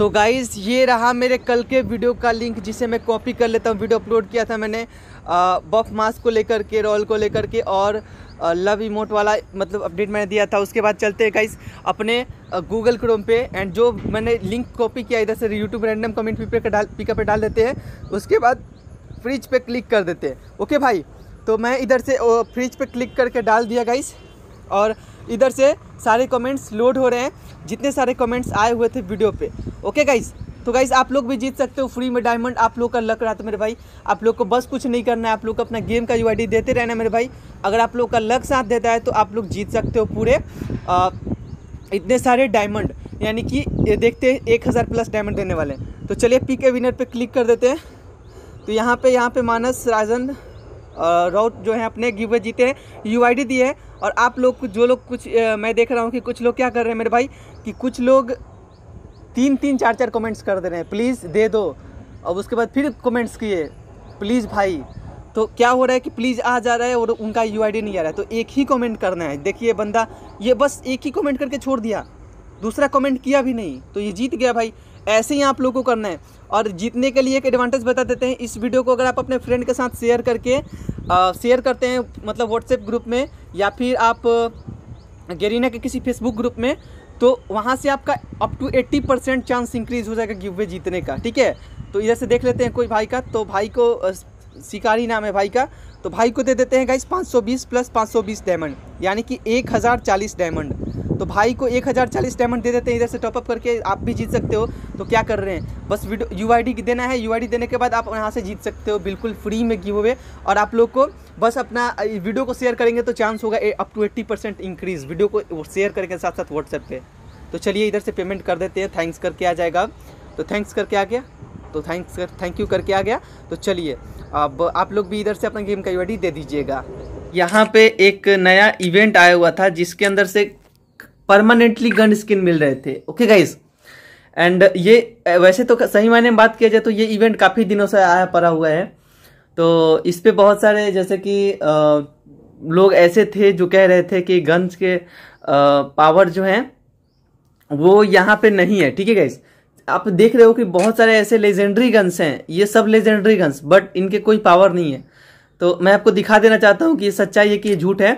तो गाइज़ ये रहा मेरे कल के वीडियो का लिंक जिसे मैं कॉपी कर लेता हूँ वीडियो अपलोड किया था मैंने बफ मास्क को लेकर के रोल को लेकर के और लव इमोट वाला मतलब अपडेट मैंने दिया था उसके बाद चलते हैं गाइस अपने गूगल क्रोम पे एंड जो मैंने लिंक कॉपी किया इधर से यूट्यूब रैंडम कमेंट का डाल पिकअप पर डाल देते हैं उसके बाद फ्रिज पे क्लिक कर देते हैं ओके भाई तो मैं इधर से फ्रिज पे क्लिक करके डाल दिया गाइस और इधर से सारे कमेंट्स लोड हो रहे हैं जितने सारे कमेंट्स आए हुए थे वीडियो पे ओके गाइस तो गाइज आप लोग भी जीत सकते हो फ्री में डायमंड आप लोग का लक रहा था मेरे भाई आप लोग को बस कुछ नहीं करना है आप लोग को अपना गेम का यू देते रहना मेरे भाई अगर आप लोग का लक साथ देता है तो आप लोग जीत सकते हो पूरे आ, इतने सारे डायमंड यानी कि ये देखते हैं एक हज़ार प्लस डायमंड देने वाले हैं तो चलिए पी के विनर पे क्लिक कर देते हैं तो यहाँ पे यहाँ पे मानस राजन राउत जो है अपने गिवे जीते हैं यू आई डी दिए हैं और आप लोग जो लोग कुछ आ, मैं देख रहा हूँ कि कुछ लोग क्या कर रहे हैं मेरे भाई कि कुछ लोग तीन तीन चार चार कमेंट्स कर दे रहे हैं प्लीज़ दे दो और उसके बाद फिर कमेंट्स किए प्लीज़ भाई तो क्या हो रहा है कि प्लीज़ आ जा रहा है और उनका यू नहीं आ रहा है तो एक ही कमेंट करना है देखिए बंदा ये बस एक ही कमेंट करके छोड़ दिया दूसरा कमेंट किया भी नहीं तो ये जीत गया भाई ऐसे ही आप लोगों को करना है और जीतने के लिए एक एडवांटेज बता देते हैं इस वीडियो को अगर आप अपने फ्रेंड के साथ शेयर करके शेयर करते हैं मतलब व्हाट्सएप ग्रुप में या फिर आप गेरीना के किसी फेसबुक ग्रुप में तो वहाँ से आपका up to eighty percent chance increase हो जाएगा गिव वे जीतने का ठीक है तो इधर से देख लेते हैं कोई भाई का तो भाई को शिकारी नाम है भाई का तो भाई को दे देते हैं गाइस 520 प्लस 520 डायमंड यानी कि 1040 डायमंड तो भाई को एक हज़ार चालीस डायमंड दे देते हैं इधर से टॉपअप करके आप भी जीत सकते हो तो क्या कर रहे हैं बस वीडियो यू देना है यू देने के बाद आप यहाँ से जीत सकते हो बिल्कुल फ्री में गिव अवे और आप लोग को बस अपना वीडियो को शेयर करेंगे तो चांस होगा up to eighty percent increase video को शेयर करके साथ साथ व्हाट्सएप पर तो चलिए इधर से पेमेंट कर देते हैं थैंक्स करके आ जाएगा तो थैंक्स करके आ गया तो थैंक्स कर थैंक यू करके आ गया तो चलिए अब आप लोग भी इधर से अपना गेम का यू दे दीजिएगा यहाँ पे एक नया इवेंट आया हुआ था जिसके अंदर से परमानेंटली गन स्किन मिल रहे थे ओके गाइस एंड ये वैसे तो सही मायने में बात किया जाए तो ये इवेंट काफ़ी दिनों से आया पड़ा हुआ है तो इस पर बहुत सारे जैसे कि लोग ऐसे थे जो कह रहे थे कि गन्स के आ, पावर जो हैं वो यहाँ पे नहीं है ठीक है गाइस आप देख रहे हो कि बहुत सारे ऐसे लेजेंडरी गन्स हैं ये सब लेजेंडरी गन्स बट इनके कोई पावर नहीं है तो मैं आपको दिखा देना चाहता हूँ कि ये सच्चाई है कि ये झूठ है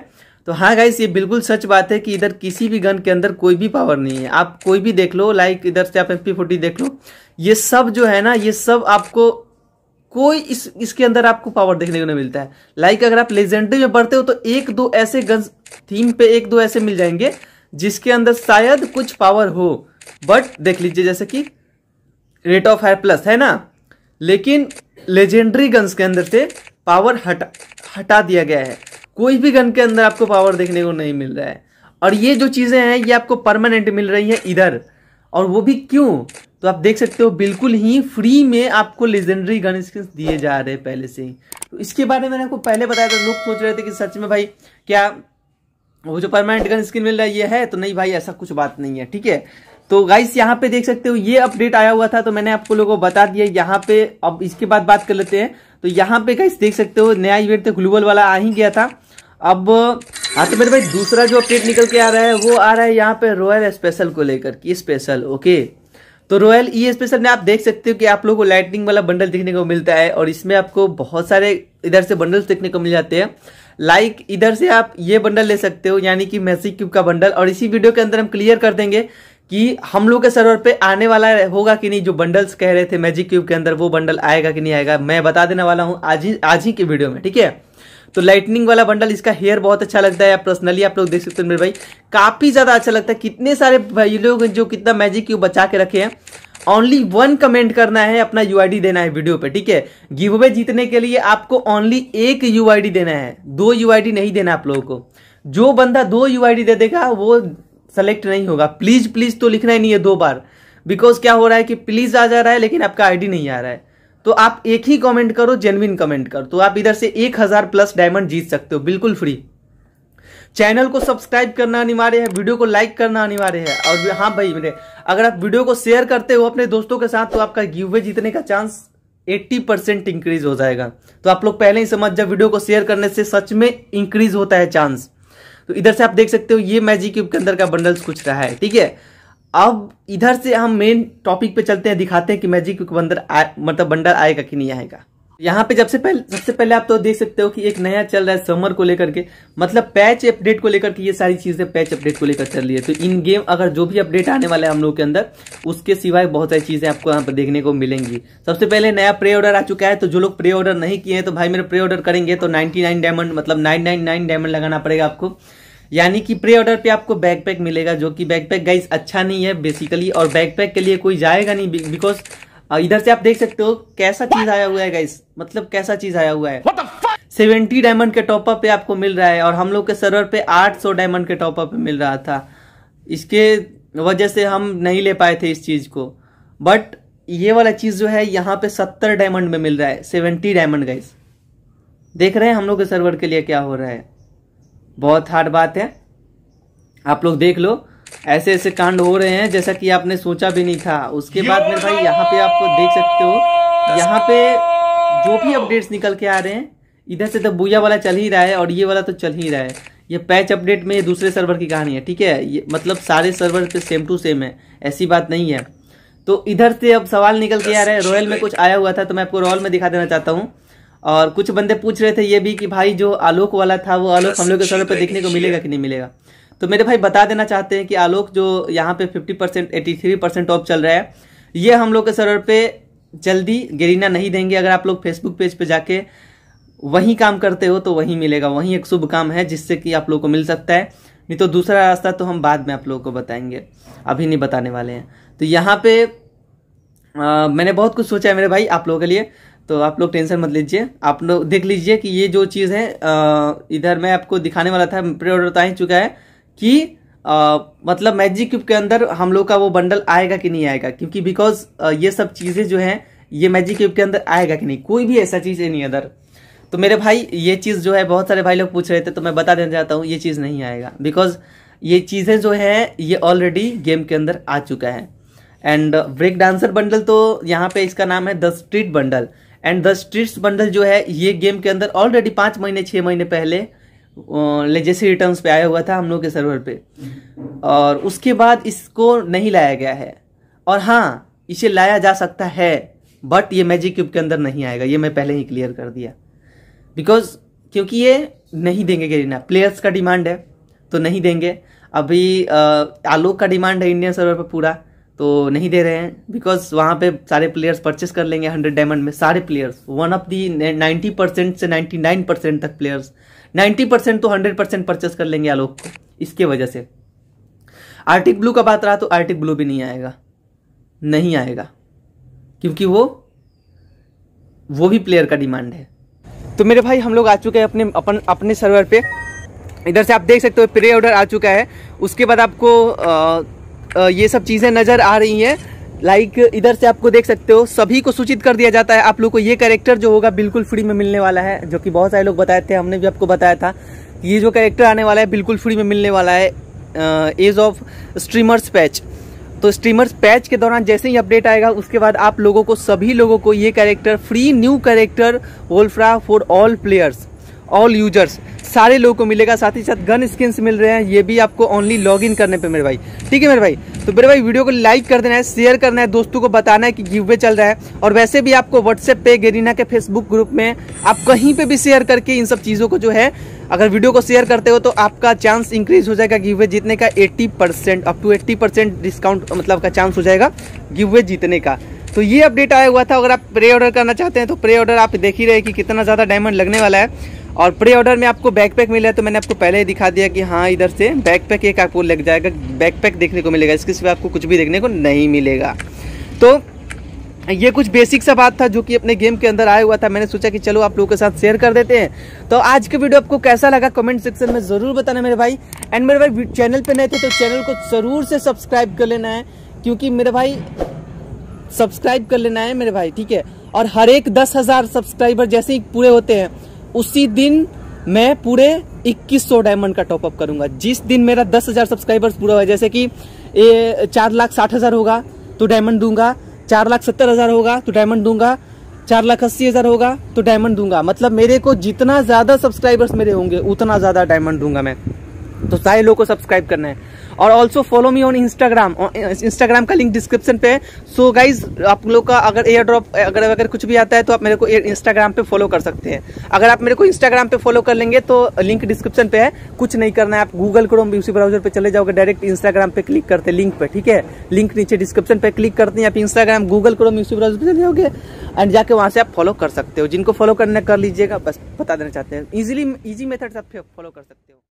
तो हाँ गाइस ये बिल्कुल सच बात है कि इधर किसी भी गन के अंदर कोई भी पावर नहीं है आप कोई भी देख लो लाइक इधर से आप एम पी देख लो ये सब जो है ना ये सब आपको कोई इस इसके अंदर आपको पावर देखने को नहीं मिलता है लाइक अगर आप लेजेंडरी में बढ़ते हो तो एक दो ऐसे गन थीम पे एक दो ऐसे मिल जाएंगे जिसके अंदर शायद कुछ पावर हो बट देख लीजिए जैसे कि रेट ऑफ हायर प्लस है ना लेकिन लेजेंडरी गन्स के अंदर से पावर हटा हटा दिया गया है कोई भी गन के अंदर आपको पावर देखने को नहीं मिल रहा है और ये जो चीज़ें हैं ये आपको परमानेंट मिल रही है इधर और वो भी क्यों तो आप देख सकते हो बिल्कुल ही फ्री में आपको लेजेंडरी गन स्किल्स दिए जा रहे हैं पहले से ही तो इसके बारे में मैंने आपको पहले बताया था लोग सोच रहे थे कि सच में भाई क्या वो जो परमानेंट गन स्किन मिल रहा है ये है तो नहीं भाई ऐसा कुछ बात नहीं है ठीक है तो गाइस यहाँ पे देख सकते हो ये अपडेट आया हुआ था तो मैंने आपको लोगों को बता दिया यहाँ पे अब इसके बाद बात कर लेते हैं तो यहाँ पे गाइस देख सकते हो नया इवेंट तो ग्लोबल वाला आ ही गया था अब हाँ तो मेरे भाई दूसरा जो अपडेट निकल के आ रहा है वो आ रहा है यहाँ पे रॉयल स्पेशल को लेकर की स्पेशल ओके तो रॉयल ई स्पेशल में आप देख सकते हो कि आप लोगों को लाइटनिंग वाला बंडल देखने को मिलता है और इसमें आपको बहुत सारे इधर से बंडल्स देखने को मिल जाते हैं लाइक इधर से आप ये बंडल ले सकते हो यानी कि मैसी क्यूब का बंडल और इसी वीडियो के अंदर हम क्लियर कर देंगे कि हम लोग के सर्वर पे आने वाला होगा कि नहीं जो बंडल्स कह रहे थे मैजिक क्यूब के अंदर वो बंडल आएगा कि नहीं आएगा मैं बता देने वाला हूँ आज ही आज ही के वीडियो में ठीक है तो लाइटनिंग वाला बंडल इसका हेयर बहुत अच्छा लगता है पर्सनली आप लोग देख सकते हैं मेरे भाई काफी ज्यादा अच्छा लगता है कितने सारे भाई लोग जो कितना मैजिक क्यूब बचा के रखे हैं ओनली वन कमेंट करना है अपना यूआईडी देना है वीडियो पे ठीक है गिव अवे जीतने के लिए आपको ओनली एक यूआईडी देना है दो यूआईडी नहीं देना आप लोगों को जो बंदा दो यूआईडी दे देगा वो सेलेक्ट नहीं होगा प्लीज प्लीज तो लिखना ही नहीं है दो बार बिकॉज क्या हो रहा है कि प्लीज आ जा रहा है लेकिन आपका आईडी नहीं आ रहा है तो आप एक ही कमेंट करो जेनविन कमेंट करो तो आप इधर से एक हजार प्लस डायमंड जीत सकते हो बिल्कुल फ्री चैनल को सब्सक्राइब करना अनिवार्य है वीडियो को लाइक करना अनिवार्य है और हाँ भाई मेरे अगर आप वीडियो को शेयर करते हो अपने दोस्तों के साथ तो आपका गिवे जीतने का चांस 80 परसेंट इंक्रीज हो जाएगा तो आप लोग पहले ही समझ जाए वीडियो को शेयर करने से सच में इंक्रीज होता है चांस तो इधर से आप देख सकते हो ये मैजिक क्यूब के अंदर का बंडल्स कुछ रहा है ठीक है अब इधर से हम मेन टॉपिक पे चलते हैं दिखाते हैं कि मैजिक क्यूब के अंदर मतलब बंडल आएगा कि नहीं आएगा यहाँ पे जब से पहले सबसे पहले आप तो देख सकते हो कि एक नया चल रहा है समर को लेकर के मतलब पैच अपडेट को लेकर के ये सारी चीजें पैच अपडेट को लेकर चल रही है तो इन गेम अगर जो भी अपडेट आने वाला है हम लोग के अंदर उसके सिवाय बहुत सारी चीजें आपको यहाँ पर देखने को मिलेंगी सबसे पहले नया प्रे ऑर्डर आ चुका है तो जो लोग प्रे ऑर्डर नहीं किए हैं तो भाई मेरे प्रे ऑर्डर करेंगे तो नाइनटी डायमंड मतलब नाइन डायमंड लगाना पड़ेगा आपको यानी कि प्री ऑर्डर पे आपको बैकपैक मिलेगा जो कि बैकपैक गाइस अच्छा नहीं है बेसिकली और बैकपैक के लिए कोई जाएगा नहीं बिकॉज इधर से आप देख सकते हो कैसा चीज आया हुआ है गाइस मतलब कैसा चीज आया हुआ है सेवेंटी डायमंड के टॉपअप पे आपको मिल रहा है और हम लोग के सर्वर पे 800 डायमंड के टॉपअप अप मिल रहा था इसके वजह से हम नहीं ले पाए थे इस चीज को बट ये वाला चीज जो है यहाँ पे सत्तर डायमंड में मिल रहा है सेवेंटी डायमंड गाइस देख रहे हैं हम लोग के सर्वर के लिए क्या हो रहा है बहुत हार्ड बात है आप लोग देख लो ऐसे ऐसे कांड हो रहे हैं जैसा कि आपने सोचा भी नहीं था उसके बाद मेरे भाई यहाँ पे आप देख सकते हो यहाँ पे जो भी अपडेट्स निकल के आ रहे हैं इधर से तो बुया वाला चल ही रहा है और ये वाला तो चल ही रहा है ये पैच अपडेट में दूसरे सर्वर की कहानी है ठीक है ये मतलब सारे सर्वर पे सेम टू सेम है ऐसी बात नहीं है तो इधर से अब सवाल निकल के आ रहा है रॉयल में कुछ आया हुआ था तो मैं आपको रॉयल में दिखा देना चाहता हूँ और कुछ बंदे पूछ रहे थे ये भी कि भाई जो आलोक वाला था वो आलोक हम लोग के सर्वर पर देखने को मिलेगा कि नहीं मिलेगा तो मेरे भाई बता देना चाहते हैं कि आलोक जो यहाँ पे 50 percent eighty three percent off चल रहा है ये हम लोग के सर्वर पे जल्दी गरीना नहीं देंगे अगर आप लोग फेसबुक पेज पे जाके वहीं काम करते हो तो वहीं मिलेगा वहीं एक शुभ काम है जिससे कि आप लोग को मिल सकता है नहीं तो दूसरा रास्ता तो हम बाद में आप लोगों को बताएंगे अभी नहीं बताने वाले हैं तो यहाँ पे आ, मैंने बहुत कुछ सोचा है मेरे भाई आप लोगों के लिए तो आप लोग टेंशन मत लीजिए आप लोग देख लीजिए कि ये जो चीज़ है इधर मैं आपको दिखाने वाला था प्री ऑर्डर तो आ ही चुका है कि आ, मतलब मैजिक क्यूब के अंदर हम लोग का वो बंडल आएगा कि नहीं आएगा क्योंकि बिकॉज ये सब चीज़ें जो हैं ये मैजिक क्यूब के अंदर आएगा कि नहीं कोई भी ऐसा चीज़ है नहीं अदर तो मेरे भाई ये चीज़ जो है बहुत सारे भाई लोग पूछ रहे थे तो मैं बता देना चाहता हूँ ये चीज़ नहीं आएगा बिकॉज ये चीज़ें जो है ये ऑलरेडी गेम के अंदर आ चुका है एंड ब्रेक डांसर बंडल तो यहाँ पे इसका नाम है the street bundle and the streets bundle जो है ये गेम के अंदर ऑलरेडी पाँच महीने छः महीने पहले लेजेसी रिटर्न्स पे आया हुआ था हम लोग के सर्वर पे और उसके बाद इसको नहीं लाया गया है और हाँ इसे लाया जा सकता है बट ये मैजिक क्यूब के अंदर नहीं आएगा ये मैं पहले ही क्लियर कर दिया बिकॉज क्योंकि ये नहीं देंगे गरीना प्लेयर्स का डिमांड है तो नहीं देंगे अभी आलोक का डिमांड है इंडियन सर्वर पर पूरा तो नहीं दे रहे हैं बिकॉज वहाँ पे सारे प्लेयर्स परचेस कर लेंगे हंड्रेड डायमंड में सारे players one of the ninety percent से नाइन्टी नाइन परसेंट तक प्लेयर्स नाइन्टी परसेंट तो हंड्रेड परसेंट परचेस कर लेंगे आलोक इसके वजह से आर्टिक ब्लू का बात रहा तो आर्टिक ब्लू भी नहीं आएगा नहीं आएगा क्योंकि वो वो भी प्लेयर का डिमांड है तो मेरे भाई हम लोग आ चुके हैं अपने अपन अपने सर्वर पे इधर से आप देख सकते हो प्रे ऑर्डर आ चुका है उसके बाद आपको आ, ये सब चीज़ें नज़र आ रही हैं लाइक like, इधर से आपको देख सकते हो सभी को सूचित कर दिया जाता है आप लोग को ये कैरेक्टर जो होगा बिल्कुल फ्री में मिलने वाला है जो कि बहुत सारे लोग बताए थे हमने भी आपको बताया था ये जो कैरेक्टर आने वाला है बिल्कुल फ्री में मिलने वाला है एज ऑफ स्ट्रीमर्स पैच तो स्ट्रीमर्स पैच के दौरान जैसे ही अपडेट आएगा उसके बाद आप लोगों को सभी लोगों को ये character free new character Wolfrahh for all players all users सारे लोगों को मिलेगा साथ ही साथ गन स्किन्स मिल रहे हैं ये भी आपको ओनली लॉग इन करने पे मेरे भाई ठीक है मेरे भाई तो मेरे भाई वीडियो को लाइक कर देना है शेयर करना है दोस्तों को बताना है कि गिवे चल रहा है और वैसे भी आपको व्हाट्सएप पे गेरीना के फेसबुक ग्रुप में आप कहीं पे भी शेयर करके इन सब चीज़ों को जो है अगर वीडियो को शेयर करते हो तो आपका चांस इंक्रीज हो जाएगा गिवे जीतने का eighty percent up to eighty percent discount मतलब का चांस हो जाएगा गिवे जीतने का तो ये अपडेट आया हुआ था अगर आप प्रे ऑर्डर करना चाहते हैं तो प्रे ऑर्डर आप देख ही रहे कि कितना ज़्यादा डायमंड लगने वाला है और प्री ऑर्डर में आपको बैकपैक मिला है तो मैंने आपको पहले ही दिखा दिया कि हाँ इधर से बैकपैक एक आपको लग जाएगा बैकपैक देखने को मिलेगा इसके सिवा आपको कुछ भी देखने को नहीं मिलेगा तो ये कुछ बेसिक सा बात था जो कि अपने गेम के अंदर आया हुआ था मैंने सोचा कि चलो आप लोगों के साथ शेयर कर देते हैं तो आज के वीडियो आपको कैसा लगा कमेंट सेक्शन में ज़रूर बताना मेरे भाई एंड मेरे भाई चैनल पर नए थे तो चैनल को ज़रूर से सब्सक्राइब कर लेना है क्योंकि मेरे भाई सब्सक्राइब कर लेना है मेरे भाई ठीक है और हर एक दस हज़ार सब्सक्राइबर जैसे ही पूरे होते हैं उसी दिन मैं पूरे 2100 डायमंड का टॉपअप करूंगा जिस दिन मेरा 10,000 सब्सक्राइबर्स पूरा हुआ जैसे कि ये चार लाख साठ हज़ार होगा तो डायमंड दूंगा चार लाख सत्तर हज़ार होगा तो डायमंड दूंगा चार लाख अस्सी हज़ार होगा तो डायमंड दूंगा मतलब मेरे को जितना ज़्यादा सब्सक्राइबर्स मेरे होंगे उतना ज़्यादा डायमंड दूंगा मैं तो सारे लोगों को सब्सक्राइब करना है और also follow me on Instagram Instagram का लिंक डिस्क्रिप्शन पे है सो so गाइज आप लोग का अगर एयर ड्रॉप अगर अगर कुछ भी आता है तो आप मेरे को इंस्टाग्राम पे फॉलो कर सकते हैं अगर आप मेरे को इंस्टाग्राम पे फॉलो कर लेंगे तो लिंक डिस्क्रिप्शन पे है कुछ नहीं करना है आप गूगल क्रोम उसी ब्राउजर पे चले जाओगे डायरेक्ट इंस्टाग्राम पे क्लिक करते हैं लिंक पे ठीक है लिंक नीचे डिस्क्रिप्शन पे क्लिक करते हैं आप इंस्टाग्राम गूगल क्रोम उसी ब्राउजर पर चले जाओगे एंड जाके वहाँ से आप फॉलो कर सकते हो जिनको फॉलो करना कर लीजिएगा बस बता देना चाहते हैं इजिली इजी मेथड से आप फॉलो कर सकते हो